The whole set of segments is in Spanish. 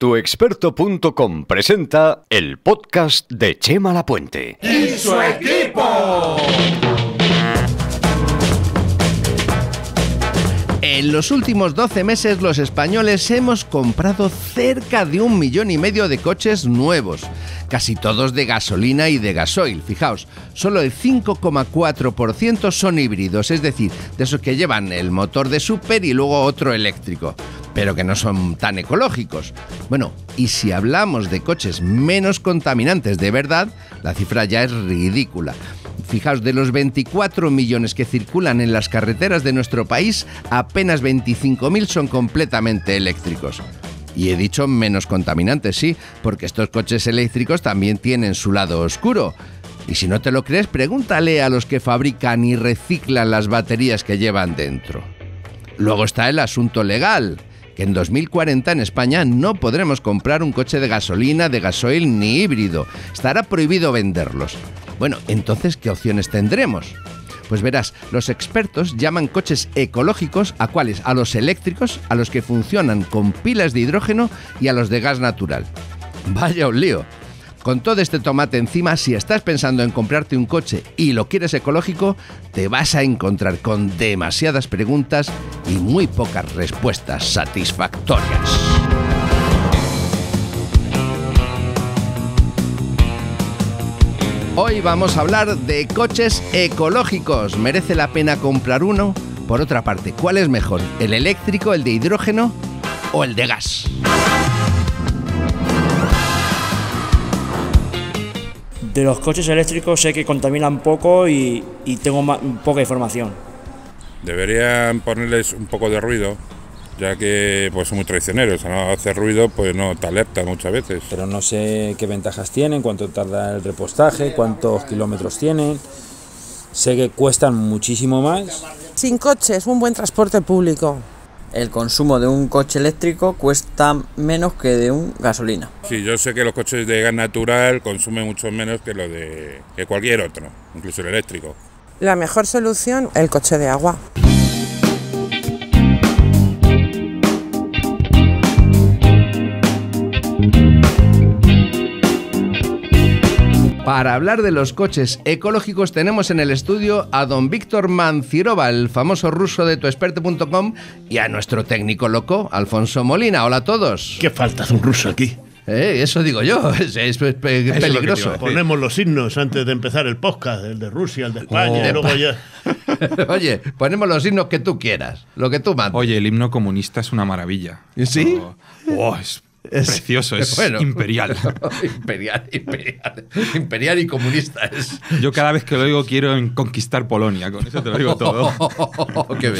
Tuexperto.com presenta el podcast de Chema Lapuente. ¡Y su equipo! En los últimos 12 meses los españoles hemos comprado cerca de un millón y medio de coches nuevos, casi todos de gasolina y de gasoil. Fijaos, solo el 5,4% son híbridos, es decir, de esos que llevan el motor de super y luego otro eléctrico, pero que no son tan ecológicos. Bueno, y si hablamos de coches menos contaminantes de verdad, la cifra ya es ridícula. Fijaos, de los 24 millones que circulan en las carreteras de nuestro país, apenas 25.000 son completamente eléctricos. Y he dicho menos contaminantes, sí, porque estos coches eléctricos también tienen su lado oscuro. Y si no te lo crees, pregúntale a los que fabrican y reciclan las baterías que llevan dentro. Luego está el asunto legal, que en 2040 en España no podremos comprar un coche de gasolina, de gasoil ni híbrido. Estará prohibido venderlos. Bueno, entonces, ¿qué opciones tendremos? Pues verás, los expertos llaman coches ecológicos a cuáles? A los eléctricos, a los que funcionan con pilas de hidrógeno y a los de gas natural. Vaya un lío. Con todo este tomate encima, si estás pensando en comprarte un coche y lo quieres ecológico, te vas a encontrar con demasiadas preguntas y muy pocas respuestas satisfactorias. Hoy vamos a hablar de coches ecológicos. ¿Merece la pena comprar uno? Por otra parte, ¿cuál es mejor? ¿El eléctrico, el de hidrógeno o el de gas? De los coches eléctricos sé que contaminan poco y, tengo poca información. Deberían ponerles un poco de ruido ya que pues son muy traicioneros, no hacer ruido pues no te alerta muchas veces. Pero no sé qué ventajas tienen, cuánto tarda el repostaje, cuántos kilómetros tienen. Sé que cuestan muchísimo más. Sin coche es un buen transporte público. El consumo de un coche eléctrico cuesta menos que de un gasolina. Sí, yo sé que los coches de gas natural consumen mucho menos que los de que cualquier otro, incluso el eléctrico. La mejor solución, el coche de agua. Para hablar de los coches ecológicos tenemos en el estudio a don Víctor Mancirova, el famoso ruso de tuexperte.com, y a nuestro técnico loco, Alfonso Molina. Hola a todos. ¿Qué falta de un ruso aquí? Eh, eso digo yo, es, peligroso. Ponemos los signos antes de empezar el podcast, el de Rusia, el de España, luego ya... Oye, ponemos los himnos que tú quieras, lo que tú mandes. Oye, el himno comunista es una maravilla. ¿Sí? Oh, es, Precioso, es imperial. imperial. Imperial, imperial. y comunista es. Yo cada vez que lo digo quiero conquistar Polonia, con eso te lo digo todo. ¡Qué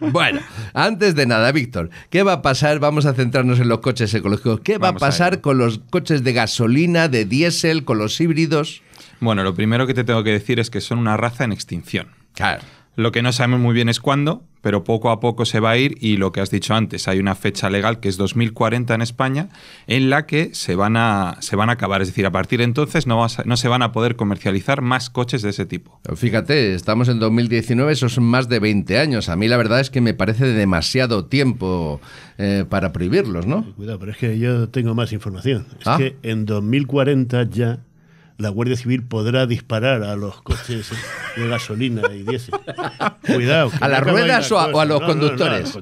Bueno, antes de nada, Víctor, ¿qué va a pasar? Vamos a centrarnos en los coches ecológicos. ¿Qué va a pasar con los coches de gasolina, de diésel, con los híbridos? Bueno, lo primero que te tengo que decir es que son una raza en extinción. Claro. Lo que no sabemos muy bien es cuándo, pero poco a poco se va a ir y lo que has dicho antes, hay una fecha legal que es 2040 en España en la que se van a, se van a acabar, es decir, a partir de entonces no, a, no se van a poder comercializar más coches de ese tipo. Fíjate, estamos en 2019, eso son más de 20 años, a mí la verdad es que me parece demasiado tiempo eh, para prohibirlos, ¿no? Cuidado, pero es que yo tengo más información, es ah. que en 2040 ya la Guardia Civil podrá disparar a los coches de gasolina y diésel. Cuidado. ¿A las ruedas o a, los conductores?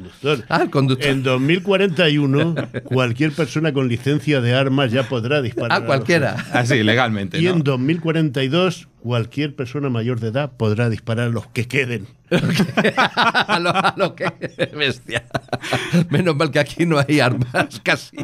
Ah, en 2041, cualquier persona con licencia de armas ya podrá disparar. Ah, cualquiera. A cualquiera. Así, ah, legalmente. Y en 2042, cualquier persona mayor de edad podrá disparar a los que queden. a los que Bestia. Menos mal que aquí no hay armas casi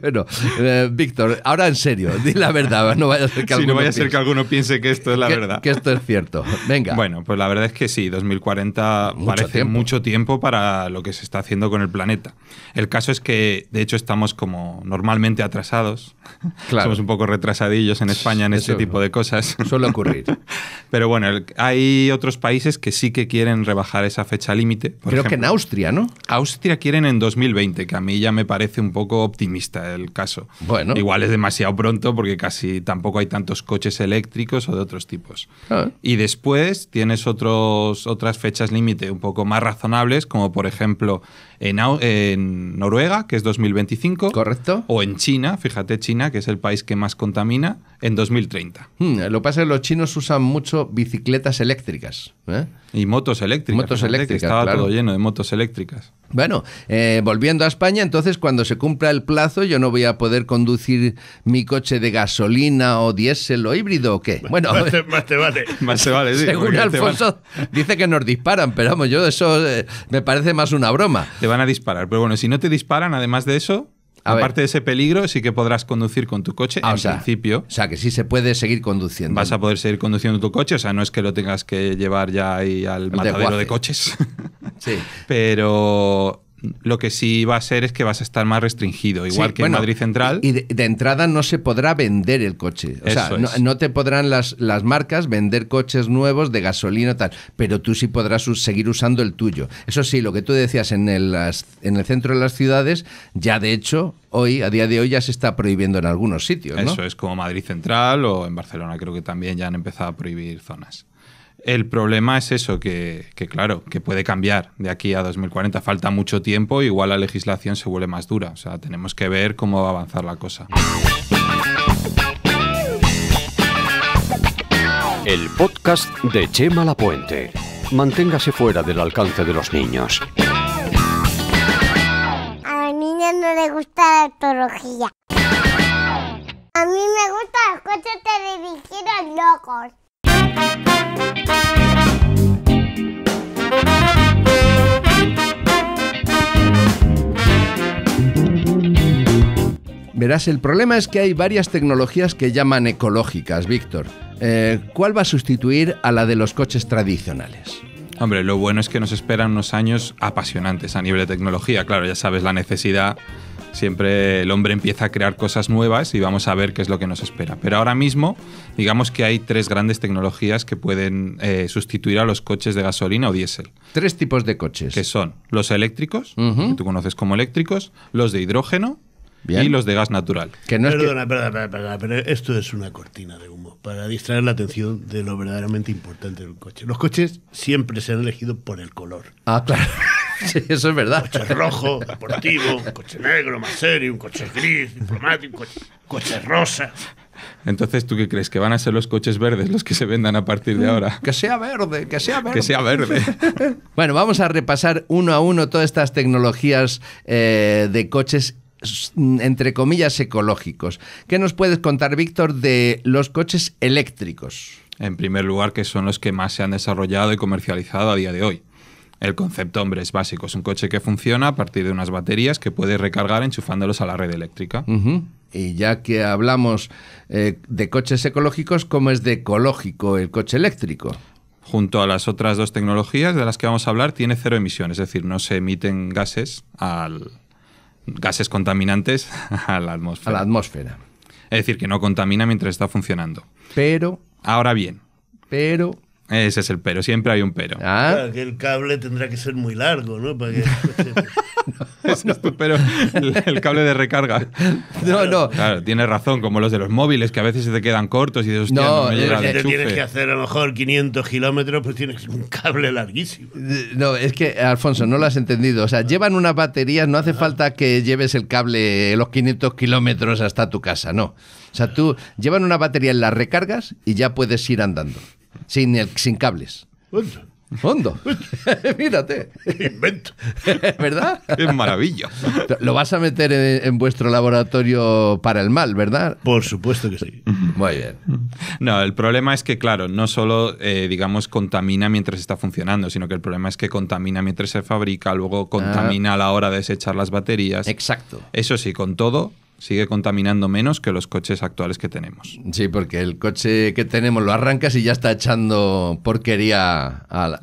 bueno, eh, Víctor, ahora en serio, di la verdad, no vaya a ser que, no que alguno piense que esto es la verdad. Que esto es cierto. Venga. Bueno, pues la verdad es que sí, 2040 parece mucho tiempo para lo que se está haciendo con el planeta. El caso es que, de hecho, estamos como normalmente atrasados. Somos un poco retrasadillos en España en este tipo de cosas. Suele ocurrir. Pero bueno, hay otros países que sí que quieren rebajar esa fecha límite. Creo que en Austria, ¿no? Austria quieren en 2020, que a mí ya me parece un poco optimista el caso. Bueno. Igual es demasiado pronto porque casi tampoco hay tantos coches eléctricos o de otros tipos. Ah. Y después tienes otros, otras fechas límite un poco más razonables, como por ejemplo en, Noruega, que es 2025. Correcto. O en China, fíjate China, que es el país que más contamina, en 2030. Hmm, lo que pasa es que los chinos usan mucho bicicletas eléctricas. ¿eh? Y motos eléctricas. Motos eléctricas. Estaba todo lleno de motos eléctricas. Bueno, eh, volviendo a España, entonces cuando se cumpla el plazo yo no voy a poder conducir mi coche de gasolina o diésel o híbrido o qué. Bueno, más te, vale. Más te vale, Según Alfonso dice que nos disparan, pero vamos, yo eso eh, me parece más una broma. Te van a disparar, pero bueno, si no te disparan, además de eso, Aparte de ese peligro, sí que podrás conducir con tu coche Al ah, principio. O sea, que sí se puede seguir conduciendo. Vas a poder seguir conduciendo tu coche, o sea, no es que lo tengas que llevar ya ahí al matadero de coches. sí. Pero lo que sí va a ser es que vas a estar más restringido, igual que en Madrid Central. Y de, entrada no se podrá vender el coche. O sea, no, te podrán las, las marcas vender coches nuevos de gasolina tal, pero tú sí podrás seguir usando el tuyo. Eso sí, lo que tú decías en el, en el centro de las ciudades, ya de hecho, hoy, a día de hoy, ya se está prohibiendo en algunos sitios. Eso es como Madrid Central o en Barcelona, creo que también ya han empezado a prohibir zonas. El problema es eso, que, claro, que puede cambiar de aquí a 2040. Falta mucho tiempo, igual la legislación se vuelve más dura. O sea, tenemos que ver cómo va a avanzar la cosa. El podcast de Chema La Puente. Manténgase fuera del alcance de los niños. A los niños no les gusta la tecnología. A mí me gustan los coches televisivos locos. Verás, el problema es que hay varias tecnologías que llaman ecológicas, Víctor. Eh, ¿Cuál va a sustituir a la de los coches tradicionales? Hombre, lo bueno es que nos esperan unos años apasionantes a nivel de tecnología. Claro, ya sabes, la necesidad, siempre el hombre empieza a crear cosas nuevas y vamos a ver qué es lo que nos espera. Pero ahora mismo, digamos que hay tres grandes tecnologías que pueden eh, sustituir a los coches de gasolina o diésel. Tres tipos de coches. Que son los eléctricos, que tú conoces como eléctricos, los de hidrógeno y los de gas natural. Que no es pero esto es una cortina de humo para distraer la atención de lo verdaderamente importante del coche. Los coches siempre se han elegido por el color. Ah, claro. Sí, eso es verdad. Un coche rojo, deportivo, un coche negro, más serio, un coche gris, diplomático, un coche, rosa. Entonces, ¿tú qué crees? ¿Que van a ser los coches verdes los que se vendan a partir de mm, ahora? Que sea verde, que sea verde. Que sea verde. bueno, vamos a repasar uno a uno todas estas tecnologías eh, de coches entre comillas, ecológicos. ¿Qué nos puedes contar, Víctor, de los coches eléctricos? En primer lugar, que son los que más se han desarrollado y comercializado a día de hoy. El concepto, hombre, es básico. Es un coche que funciona a partir de unas baterías que puedes recargar enchufándolos a la red eléctrica. Y ya que hablamos eh, de coches ecológicos, ¿cómo es de ecológico el coche eléctrico? junto a las otras dos tecnologías de las que vamos a hablar, tiene cero emisiones, es decir, no se emiten gases al, gases contaminantes a la atmósfera. A la atmósfera. Es decir, que no contamina mientras está funcionando. Pero. Ahora bien. Pero. Ese es el pero, siempre hay un pero. ¿Ah? que el cable tendrá que ser muy largo, ¿no? Para que... pero el, cable de recarga. No, no. Claro, tienes razón, como los de los móviles que a veces se te quedan cortos y de no, no tienes que hacer a lo mejor 500 kilómetros, pues tienes un cable larguísimo. No, es que, Alfonso, no lo has entendido. O sea, llevan una batería no hace ah. falta que lleves el cable los 500 kilómetros hasta tu casa, no. O sea, tú llevan una batería en las recargas y ya puedes ir andando, sin, sin cables fondo? Mírate. Invento. ¿Verdad? Es maravilla. Lo vas a meter en, vuestro laboratorio para el mal, ¿verdad? Por supuesto que sí. Muy bien. No, el problema es que, claro, no solo, eh, digamos, contamina mientras está funcionando, sino que el problema es que contamina mientras se fabrica, luego contamina ah. a la hora de desechar las baterías. Exacto. Eso sí, con todo, sigue contaminando menos que los coches actuales que tenemos. Sí, porque el coche que tenemos lo arrancas y ya está echando porquería al,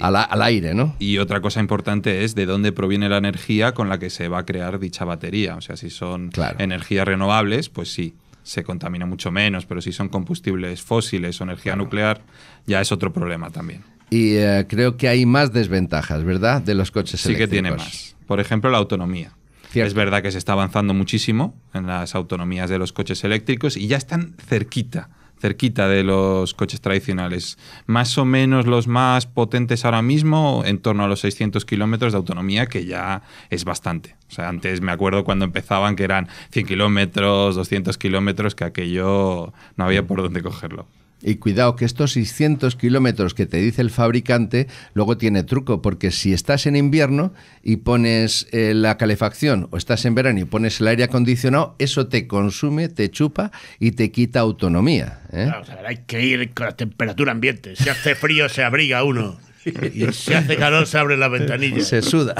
al, aire, ¿no? Y otra cosa importante es de dónde proviene la energía con la que se va a crear dicha batería. O sea, si son energías renovables, pues sí, se contamina mucho menos, pero si son combustibles fósiles o energía nuclear, ya es otro problema también. Y eh, creo que hay más desventajas, ¿verdad? De los coches eléctricos. Sí que tiene más. Por ejemplo, la autonomía. Es verdad que se está avanzando muchísimo en las autonomías de los coches eléctricos y ya están cerquita cerquita de los coches tradicionales. Más o menos los más potentes ahora mismo, en torno a los 600 kilómetros de autonomía, que ya es bastante. O sea, antes me acuerdo cuando empezaban que eran 100 kilómetros, 200 kilómetros, que aquello no había por dónde cogerlo. Y cuidado que estos 600 kilómetros que te dice el fabricante luego tiene truco, porque si estás en invierno y pones eh, la calefacción o estás en verano y pones el aire acondicionado, eso te consume, te chupa y te quita autonomía. ¿eh? hay que ir con la temperatura ambiente. Si hace frío se abriga uno. Y si hace calor se abre la ventanilla. Se suda.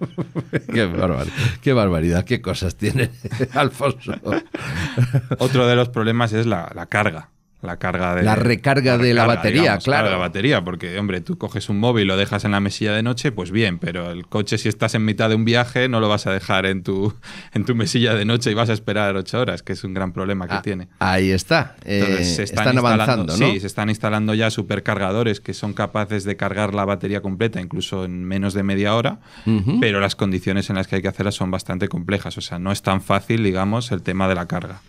qué, barbaridad, qué barbaridad, qué cosas tiene Alfonso. Otro de los problemas es la carga. La carga de. La recarga de la batería, claro. La batería, porque, hombre, tú coges un móvil y lo dejas en la mesilla de noche, pues bien, pero el coche, si estás en mitad de un viaje, no lo vas a dejar en tu, en tu mesilla de noche y vas a esperar ocho horas, que es un gran problema que ah, tiene. Ahí está. Eh, se están, avanzando, Sí, se están instalando ya supercargadores que son capaces de cargar la batería completa, incluso en menos de media hora, pero las condiciones en las que hay que hacerlas son bastante complejas. O sea, no es tan fácil, digamos, el tema de la carga.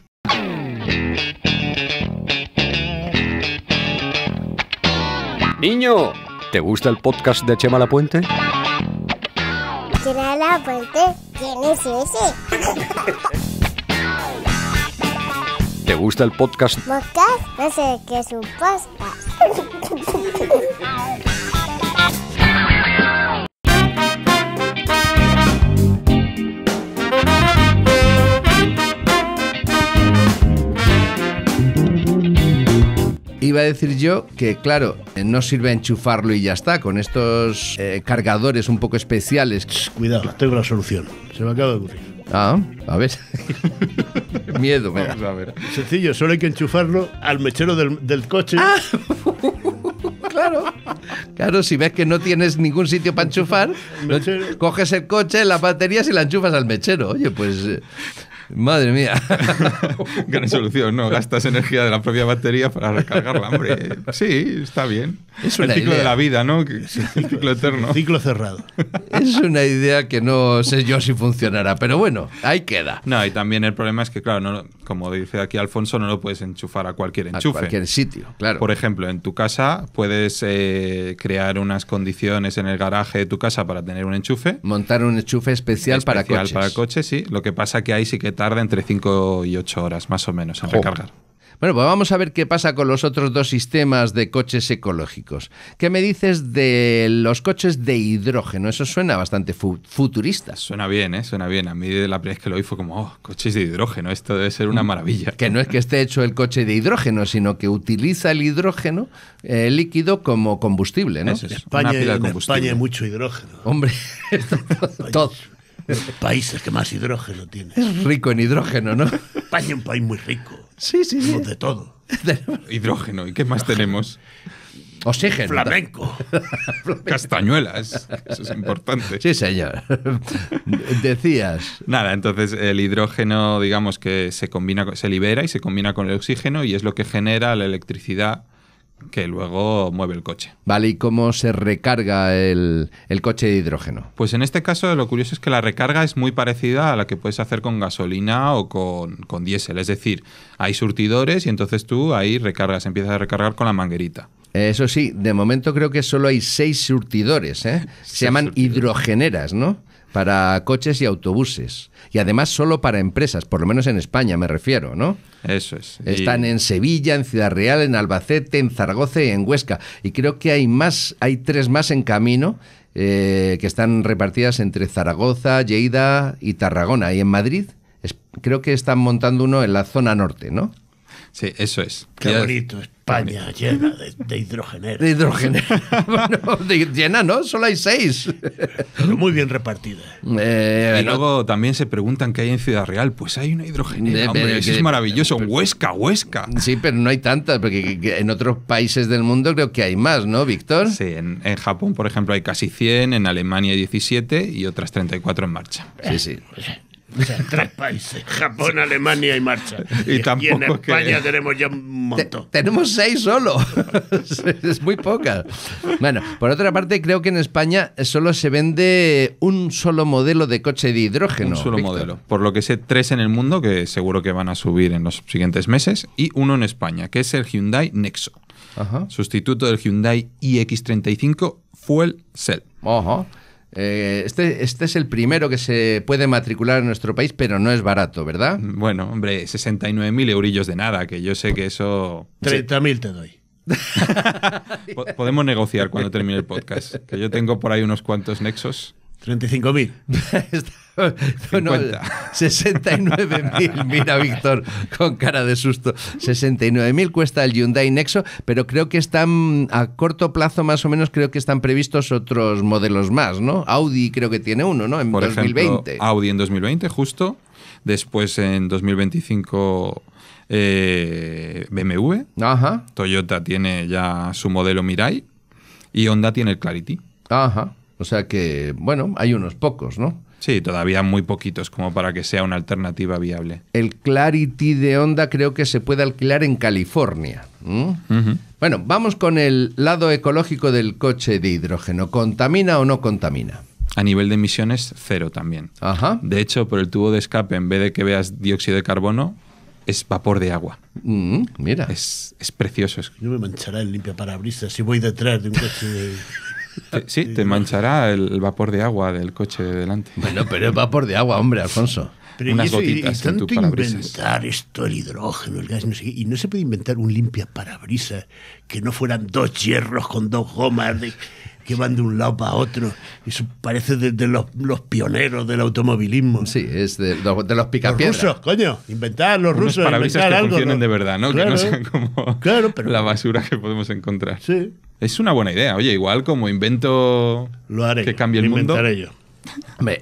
Niño, ¿te gusta el podcast de Chema La Puente? Chema La Puente? ¿quién es ese? ¿Te gusta el podcast? ¿Podcast? No sé qué es un podcast. iba a decir yo que, claro, eh, no sirve enchufarlo y ya está. Con estos eh, cargadores un poco especiales. cuidado, tengo la solución. Se me acaba de ocurrir. Ah, a ver. Miedo, a ver. Sencillo, solo hay que enchufarlo al mechero del, coche. Ah, claro. Claro, si ves que no tienes ningún sitio para enchufar, coges el coche, las baterías y la enchufas al mechero. Oye, pues eh, Madre mía. Gran solución, ¿no? Gastas energía de la propia batería para recargarla, hombre. Sí, está bien. Es el ciclo de la vida, ¿no? ciclo eterno. Ciclo cerrado. Es una idea que no sé yo si funcionará, pero bueno, ahí queda. No, y también el problema es que, claro, no, como dice aquí Alfonso, no lo puedes enchufar a cualquier enchufe. A cualquier sitio, claro. Por ejemplo, en tu casa puedes eh, crear unas condiciones en el garaje de tu casa para tener un enchufe. Montar un enchufe especial, para coches. Especial para coches, sí. Lo que pasa que ahí sí que tarda entre 5 y 8 horas, más o menos, en recargar. Bueno, pues vamos a ver qué pasa con los otros dos sistemas de coches ecológicos. ¿Qué me dices de los coches de hidrógeno? Eso suena bastante futurista. Suena bien, ¿eh? Suena bien. A mí la primera vez que lo oí fue como, oh, coches de hidrógeno, esto debe ser una mm. maravilla. Que no es que esté hecho el coche de hidrógeno, sino que utiliza el hidrógeno eh, líquido como combustible, ¿no? España, combustible. España hay mucho hidrógeno. Hombre, todo. Países que más hidrógeno tiene. Es rico en hidrógeno, ¿no? España es un país muy rico. Sí, sí, sí. De todo. Hidrógeno, ¿y qué más tenemos? Oxígeno. Flamenco. Castañuelas. Eso es importante. Sí, señor. Decías. Nada, entonces el hidrógeno, digamos que se combina, se libera y se combina con el oxígeno y es lo que genera la electricidad que luego mueve el coche. Vale, ¿y cómo se recarga el, coche de hidrógeno? Pues en este caso lo curioso es que la recarga es muy parecida a la que puedes hacer con gasolina o con, diésel. Es decir, hay surtidores y entonces tú ahí recargas, empiezas a recargar con la manguerita. Eso sí, de momento creo que solo hay seis surtidores, ¿eh? Se llaman hidrogeneras, ¿no? para coches y autobuses. Y además solo para empresas, por lo menos en España me refiero, ¿no? Eso es. Están en Sevilla, en Ciudad Real, en Albacete, en Zaragoza y en Huesca. Y creo que hay más, hay tres más en camino eh, que están repartidas entre Zaragoza, Lleida y Tarragona. Y en Madrid creo que están montando uno en la zona norte, ¿no? Sí, eso es. Qué bonito, España llena de, de De bueno, llena, ¿no? Solo hay seis. muy bien repartida. Eh, y luego también se preguntan qué hay en Ciudad Real. Pues hay una hidrogenera. hombre, es maravilloso. huesca, Huesca. Sí, pero no hay tantas, porque en otros países del mundo creo que hay más, ¿no, Víctor? Sí, en, Japón, por ejemplo, hay casi 100, en Alemania 17 y otras 34 en marcha. Sí, sí. Eh, tres países, Japón, Alemania y marcha. Y, tampoco en España tenemos ya un montón. tenemos seis solo. es muy poca. Bueno, por otra parte, creo que en España solo se vende un solo modelo de coche de hidrógeno. Un solo modelo. Por lo que sé, tres en el mundo que seguro que van a subir en los siguientes meses y uno en España, que es el Hyundai Nexo. Sustituto del Hyundai iX35 Fuel Cell. Ajá. Eh, este, este es el primero que se puede matricular en nuestro país, pero no es barato, ¿verdad? Mm, bueno, hombre, 69.000 eurillos de nada, que yo sé que eso... 30.000 te doy. Podemos negociar cuando termine el podcast, que yo tengo por ahí unos cuantos nexos. 35.000. no, 69.000. Mira, Víctor, con cara de susto. 69.000 cuesta el Hyundai Nexo, pero creo que están a corto plazo, más o menos, creo que están previstos otros modelos más, ¿no? Audi creo que tiene uno, ¿no? En Por 2020. Ejemplo, Audi en 2020, justo. Después en 2025. Eh, BMW, Ajá. Toyota tiene ya su modelo Mirai y Honda tiene el Clarity. Ajá. O sea que, bueno, hay unos pocos, ¿no? Sí, todavía muy poquitos como para que sea una alternativa viable. El Clarity de Honda creo que se puede alquilar en California. Bueno, vamos con el lado ecológico del coche de hidrógeno. ¿Contamina o no contamina? A nivel de emisiones, cero también. Ajá. De hecho, por el tubo de escape, en vez de que veas dióxido de carbono, es vapor de agua. Mm, mira. Es, es, precioso. Yo me mancharé el limpia parabrisas si voy detrás de un coche de... Sí, te manchará el vapor de agua del coche de delante. Bueno, pero es vapor de agua, hombre, Alfonso. Pero Unas y eso, gotitas y, y en inventar esto, el hidrógeno, el gas, no sé qué, y no se puede inventar un limpia parabrisas que no fueran dos hierros con dos gomas que van de un lado para otro. Eso parece de, los, los, pioneros del automovilismo. Sí, es de, de los picapiedras. Los rusos, coño. Inventar los rusos. Unos parabrisas que algo, funcionen de verdad, ¿no? que no sean como claro, pero, la basura que podemos encontrar. Sí. Es una buena idea. Oye, igual como invento Lo haré, que cambie el mundo. Yo.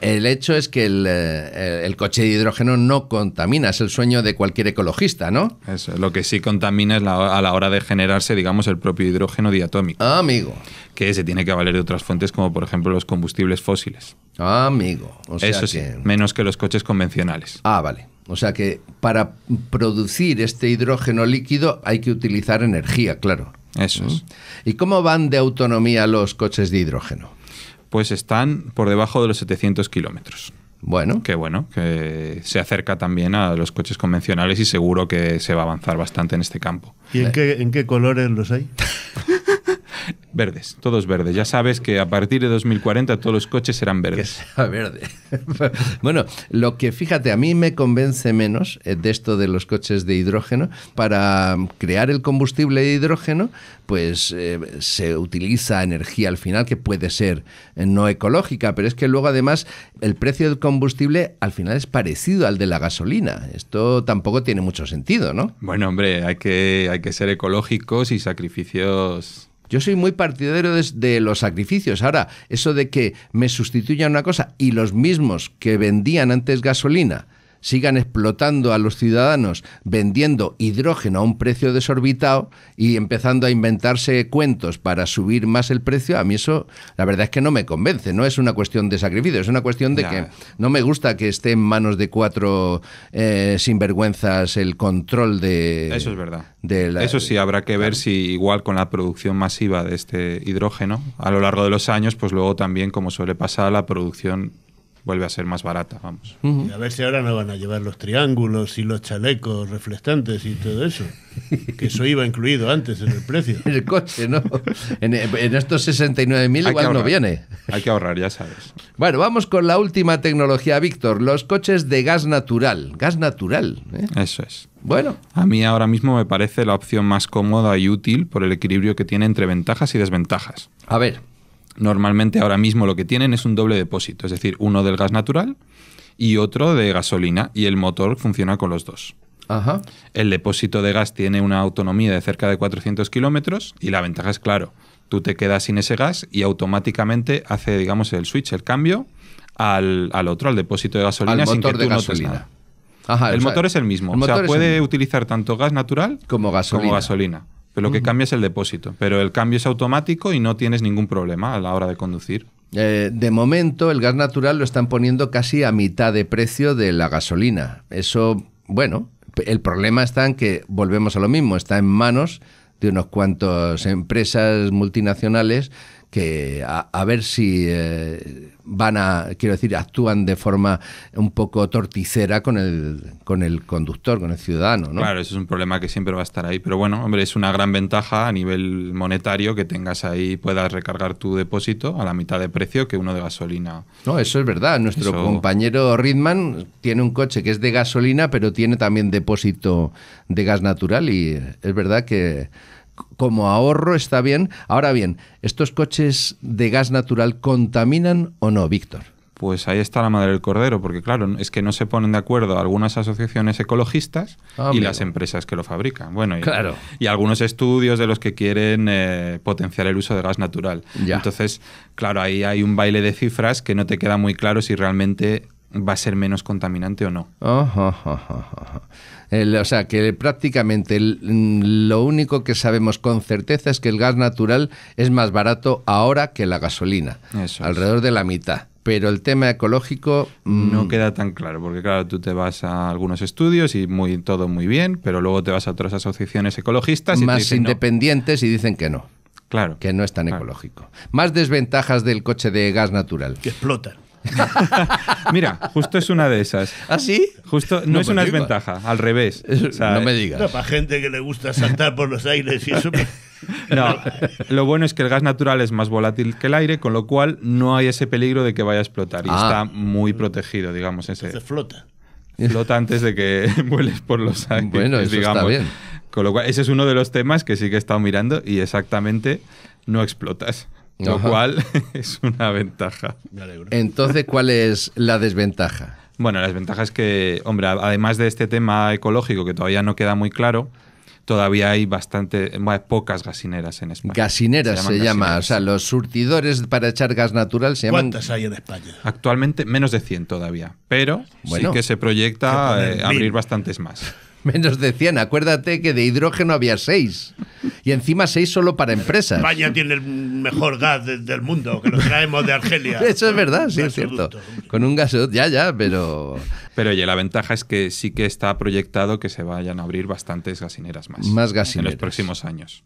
El hecho es que eh, el, coche de hidrógeno no contamina, es el sueño de cualquier ecologista, ¿no? Eso, lo que sí contamina es a la hora de generarse, digamos, el propio hidrógeno diatómico. Ah, amigo. Que se tiene que valer de otras fuentes, como por ejemplo los combustibles fósiles. Ah, amigo. Eso sí, menos que los coches convencionales. Ah, vale. O sea que para producir este hidrógeno líquido hay que utilizar energía, claro. Eso ¿Mm? es. ¿Y cómo van de autonomía los coches de hidrógeno? Pues están por debajo de los 700 kilómetros. Bueno. Que bueno, que se acerca también a los coches convencionales y seguro que se va a avanzar bastante en este campo. ¿Y en qué, en qué colores los hay? Verdes, todos verdes. Ya sabes que a partir de 2040 todos los coches serán verdes. Que verde. bueno, lo que fíjate, a mí me convence menos eh, de esto de los coches de hidrógeno. Para mm, crear el combustible de hidrógeno, pues eh, se utiliza energía al final que puede ser eh, no ecológica, pero es que luego además el precio del combustible al final es parecido al de la gasolina. Esto tampoco tiene mucho sentido, ¿no? Bueno, hombre, hay que, hay que ser ecológicos y sacrificios yo soy muy partidario de, los sacrificios. Ahora, eso de que me sustituyan una cosa y los mismos que vendían antes gasolina sigan explotando a los ciudadanos vendiendo hidrógeno a un precio desorbitado y empezando a inventarse cuentos para subir más el precio, a mí eso la verdad es que no me convence. No es una cuestión de sacrificio, es una cuestión de que no me gusta que esté en manos de cuatro eh, sinvergüenzas el control de... Eso es verdad. eso sí, habrá que ver si igual con la producción masiva de este hidrógeno a lo largo de los años, pues luego también, como suele pasar, la producción vuelve a ser más barata, vamos. a ver si ahora no van a llevar los triángulos y los chalecos reflectantes y todo eso. Que eso iba incluido antes en el precio. el coche, ¿no? En, estos 69.000 igual no viene. Hay que ahorrar, ya sabes. Bueno, vamos con la última tecnología, Víctor. Los coches de gas natural. Gas natural. ¿eh? Eso es. Bueno. A mí ahora mismo me parece la opción más cómoda y útil por el equilibrio que tiene entre ventajas y desventajas. A ver normalmente ahora mismo lo que tienen es un doble depósito, es decir, uno del gas natural y otro de gasolina, y el motor funciona con los dos. Ajá. El depósito de gas tiene una autonomía de cerca de 400 kilómetros y la ventaja es, claro, tú te quedas sin ese gas y automáticamente hace, digamos, el switch, el cambio al, otro, al depósito de gasolina, sin que tú de gasolina. Nada. el motor es el mismo. o sea, puede utilizar tanto gas natural Como gasolina. Pero lo que cambia es el depósito. Pero el cambio es automático y no tienes ningún problema a la hora de conducir. Eh, de momento, el gas natural lo están poniendo casi a mitad de precio de la gasolina. Eso, bueno, el problema está en que volvemos a lo mismo, está en manos de unos cuantos empresas multinacionales que a, ver si eh, van a, quiero decir, actúan de forma un poco torticera con el, con el conductor, con el ciudadano. ¿no? Claro, eso es un problema que siempre va a estar ahí. Pero bueno, hombre, es una gran ventaja a nivel monetario que tengas ahí, puedas recargar tu depósito a la mitad de precio que uno de gasolina. No, eso es verdad. Nuestro compañero Ridman tiene un coche que es de gasolina, pero tiene también depósito de gas natural y es verdad que como ahorro está bien. Ahora bien, ¿estos coches de gas natural contaminan o no, Víctor? Pues ahí está la madre del cordero, porque claro, es que no se ponen de acuerdo algunas asociaciones ecologistas ah, y las empresas que lo fabrican. Bueno, y, claro. y algunos estudios de los que quieren eh, potenciar el uso de gas natural. Entonces, claro, ahí hay un baile de cifras que no te queda muy claro si realmente va a ser menos contaminante o no. Oh, oh, oh, o sea, que prácticamente mm, lo único que sabemos con certeza es que el gas natural es más barato ahora que la gasolina, alrededor de la mitad. Pero el tema ecológico... Mm, no queda tan claro, porque claro, tú te vas a algunos estudios y muy, todo muy bien, pero luego te vas a otras asociaciones ecologistas... Y más independientes y dicen que no. Claro. Que no es tan ecológico. Más desventajas del coche de gas natural. Que explotan Mira, justo es una de esas. ¿Ah, sí? Justo, no, es una desventaja, al revés. no me digas. para gente que le gusta saltar por los aires y eso. no, lo bueno es que el gas natural es más volátil que el aire, con lo cual no hay ese peligro de que vaya a explotar y ah. está muy protegido, digamos. Ese. flota. Flota antes de que vueles por los aires. Bueno, digamos. está bien. Con lo cual, ese es uno de los temas que sí que he estado mirando y exactamente no explotas lo cual es una ventaja. Entonces, ¿cuál es la desventaja? Bueno, la desventaja es que, hombre, además de este tema ecológico que todavía no queda muy claro, todavía hay bastante, pocas gasineras en España. Gasineras se, llama, o sea, los surtidores para echar gas natural se llaman. ¿Cuántas hay en España? Actualmente menos de 100 todavía, pero bueno, sí que se proyecta eh, abrir bastantes más. Menos de 100. Acuérdate que de hidrógeno había 6. Y encima 6 solo para empresas. España tiene el mejor gas del mundo, que lo traemos de Argelia. Eso es verdad, sí, es cierto. Con un gasoducto, ya, ya, pero... Pero oye, la ventaja es que sí que está proyectado que se vayan a abrir bastantes gasineras más. Más gasineras. En los próximos años.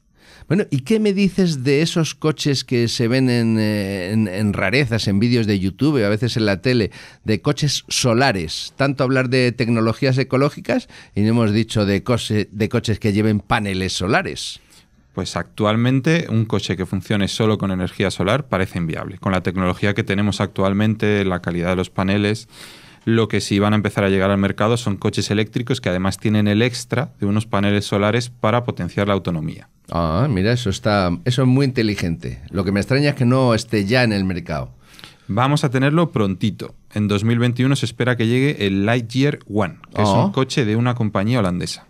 Bueno, ¿y qué me dices de esos coches que se ven eh, en, rarezas, en vídeos de YouTube, a veces en la tele, de coches solares? Tanto hablar de tecnologías ecológicas y no hemos dicho de coches que lleven paneles solares. Pues actualmente un coche que funcione solo con energía solar parece inviable. Con la tecnología que tenemos actualmente, la calidad de los paneles, lo que sí van a empezar a llegar al mercado son coches eléctricos que además tienen el extra de unos paneles solares para potenciar la autonomía. Ah, mira, eso está, eso es muy inteligente. Lo que me extraña es que no esté ya en el mercado. Vamos a tenerlo prontito. En 2021 se espera que llegue el Lightyear One, que es un ah. coche de una compañía holandesa.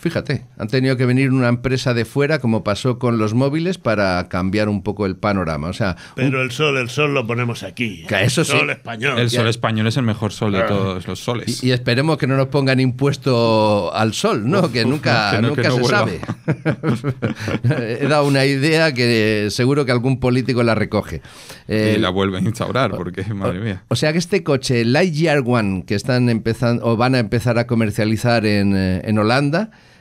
Fíjate, han tenido que venir una empresa de fuera, como pasó con los móviles, para cambiar un poco el panorama. O sea, Pero el sol, el sol lo ponemos aquí. eso el sol español. El sol español es el mejor sol de todos los soles. Y, esperemos que no nos pongan impuesto al sol, ¿no? que nunca, nunca se sabe. He dado una idea que seguro que algún político la recoge. y eh, la vuelven a instaurar, porque madre mía. O sea que este coche, Lightyear One, que están empezando o van a empezar a comercializar en, eh, en Holanda,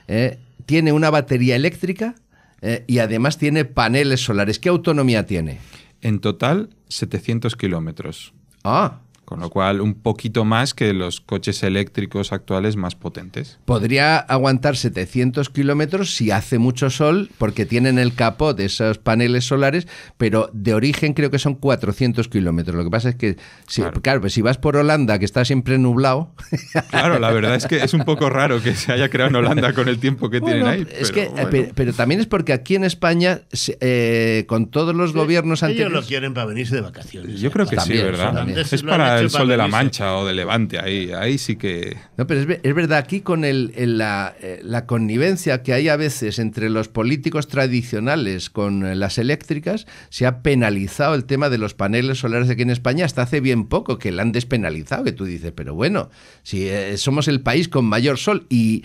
eh, tiene una batería eléctrica eh, y además tiene paneles solares. ¿Qué autonomía tiene? En total, 700 kilómetros. Ah, con lo cual, un poquito más que los coches eléctricos actuales más potentes. Podría aguantar 700 kilómetros si hace mucho sol, porque tienen el capó de esos paneles solares, pero de origen creo que son 400 kilómetros. Lo que pasa es que, si, claro. Pues si vas por Holanda, que está siempre nublado. Claro, la verdad es que es un poco raro que se haya creado en Holanda con el tiempo que tienen ahí. Es pero, que, eh, pero, también es porque aquí en España, eh, con todos los gobiernos anteriores. Ellos lo quieren para venirse de vacaciones. Yo creo ¿eh? que sí, ¿verdad? Es para el sol de la Mancha o de Levante, ahí, ahí sí que... No, pero es, verdad, aquí con eh, la, connivencia que hay a veces entre los políticos tradicionales con eh, las eléctricas, se ha penalizado el tema de los paneles solares aquí en España hasta hace bien poco, que la han despenalizado, que tú dices, pero bueno, si eh, somos el país con mayor sol y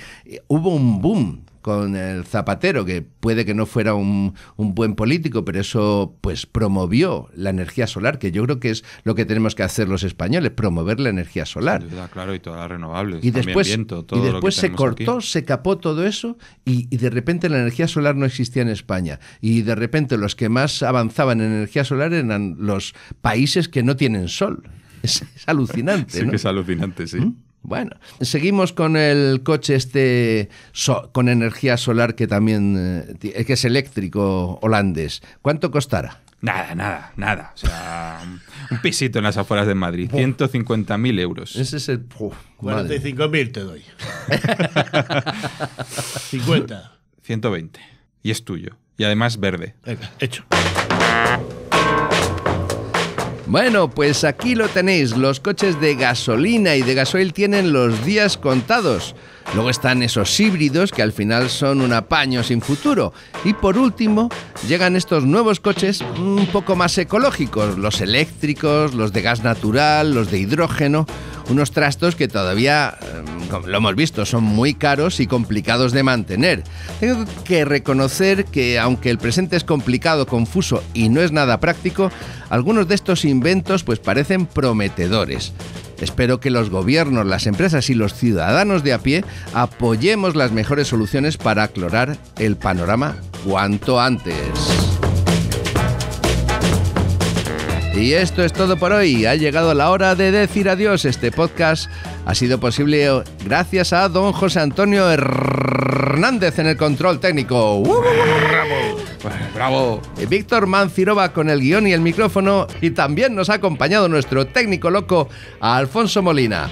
hubo un boom con el Zapatero, que puede que no fuera un, buen político, pero eso pues promovió la energía solar, que yo creo que es lo que tenemos que hacer los españoles, promover la energía solar. claro, y todas las renovables. Y después, viento, todo y después se cortó, se capó todo eso y, de repente la energía solar no existía en España. Y de repente los que más avanzaban en energía solar eran los países que no tienen sol. Es, alucinante. sí, que es alucinante, sí. ¿Mm? Bueno, seguimos con el coche este con energía solar que también eh, es eléctrico holandés. ¿Cuánto costará? Nada, nada, nada. O sea, un pisito en las afueras de Madrid. 150.000 euros. Ese es el... 45.000 te doy. 50. 120. Y es tuyo. Y además verde. Venga, hecho. Bueno, pues aquí lo tenéis. Los coches de gasolina y de gasoil tienen los días contados. Luego están esos híbridos que al final son un apaño sin futuro. Y por último, llegan estos nuevos coches un poco más ecológicos, los eléctricos, los de gas natural, los de hidrógeno, unos trastos que todavía, em, como lo hemos visto, son muy caros y complicados de mantener. Tengo que reconocer que aunque el presente es complicado, confuso y no es nada práctico, algunos de estos inventos pues parecen prometedores. Espero que los gobiernos, las empresas y los ciudadanos de a pie apoyemos las mejores soluciones para aclarar el panorama cuanto antes. Y esto es todo por hoy. Ha llegado la hora de decir adiós. Este podcast ha sido posible gracias a don José Antonio Hernández en el control técnico. ¡Uh! ¡Bravo! ¡Bravo! Víctor Mancirova con el guión y el micrófono. Y también nos ha acompañado nuestro técnico loco, Alfonso Molina.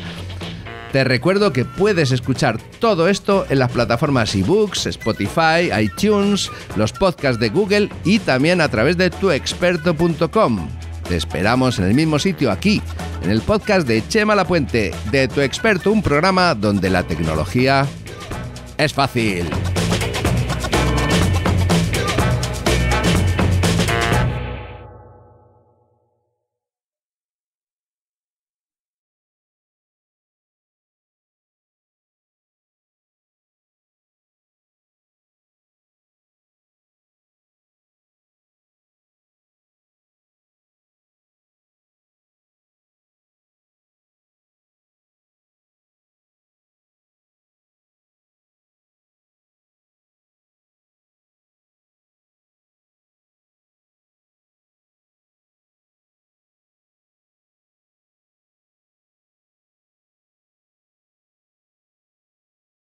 Te recuerdo que puedes escuchar todo esto en las plataformas eBooks, Spotify, iTunes, los podcasts de Google y también a través de tuexperto.com. Te esperamos en el mismo sitio aquí, en el podcast de Chema Lapuente, de Tu Experto, un programa donde la tecnología es fácil.